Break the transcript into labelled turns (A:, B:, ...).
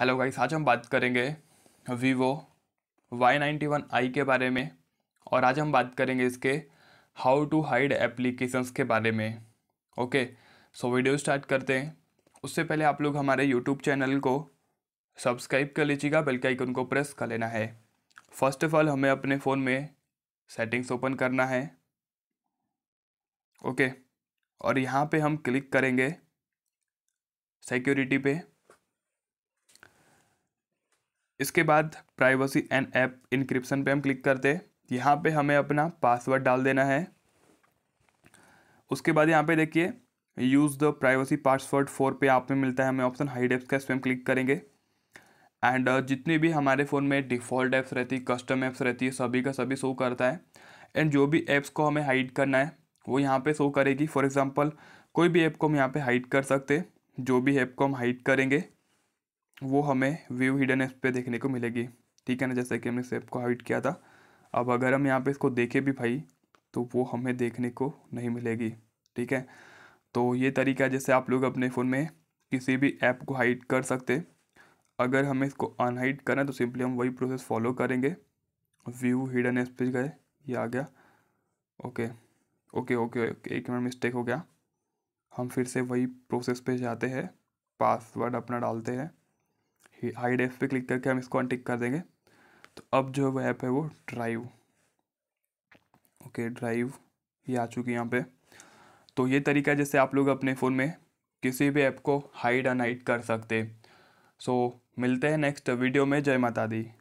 A: hello guys आज हम बात करेंगे Vivo Y ninety one I के बारे में और आज हम बात करेंगे इसके हाउ टू हाइड एप्लीकेशंस के बारे में ओके सो वीडियो स्टार्ट करते हैं उससे पहले आप लोग हमारे यूट्यूब चैनल को सब्सक्राइब कर लीजिएगा बेल के आइकन को प्रेस कर लेना है फर्स्ट ऑफ ऑल हमें अपने फ़ोन में सेटिंग्स ओपन करना है ओके और यहाँ पे हम क्लिक करेंगे सिक्योरिटी पे इसके बाद प्राइवेसी एंड ऐप इनक्रिप्शन पे हम क्लिक करते हैं यहाँ पे हमें अपना पासवर्ड डाल देना है उसके बाद यहाँ पे देखिए use the privacy password for पे आप में मिलता है हमें ऑप्शन हाइड ऐप्स का इस पर हम क्लिक करेंगे एंड uh, भी हमारे फ़ोन में डिफ़ॉल्ट ऐप्स रहती है कस्टम ऐप्स रहती है सभी का सभी शो करता है एंड जो भी ऐप्स को हमें हाइड करना है वो यहाँ पे शो करेगी फॉर एग्ज़ाम्पल कोई भी ऐप को हम यहाँ पे हाइड कर सकते जो भी ऐप को हम हाइड करेंगे वो हमें व्यू हिडन एप पे देखने को मिलेगी ठीक है ना जैसे कि हमने सेप को हाइड किया था अब अगर हम यहाँ पे इसको देखें भी भाई तो वो हमें देखने को नहीं मिलेगी ठीक है तो ये तरीका जैसे आप लोग अपने फ़ोन में किसी भी ऐप को हाइड कर सकते अगर हमें इसको अनहाइड करना है तो सिंपली हम वही प्रोसेस फॉलो करेंगे व्यू हिडन एप पे गए ये आ गया ओके ओके ओके ओके एक मिनट मिस्टेक हो गया हम फिर से वही प्रोसेस पे जाते हैं पासवर्ड अपना डालते हैं हाइड एफ पे क्लिक करके हम इसको अनटिक कर देंगे तो अब जो वो ऐप है वो ड्राइव ओके ड्राइव ये आ चुकी है यहाँ पे तो ये तरीका जैसे आप लोग अपने फ़ोन में किसी भी ऐप को हाइड अनहाइड कर सकते सो so, मिलते हैं नेक्स्ट वीडियो में जय माता दी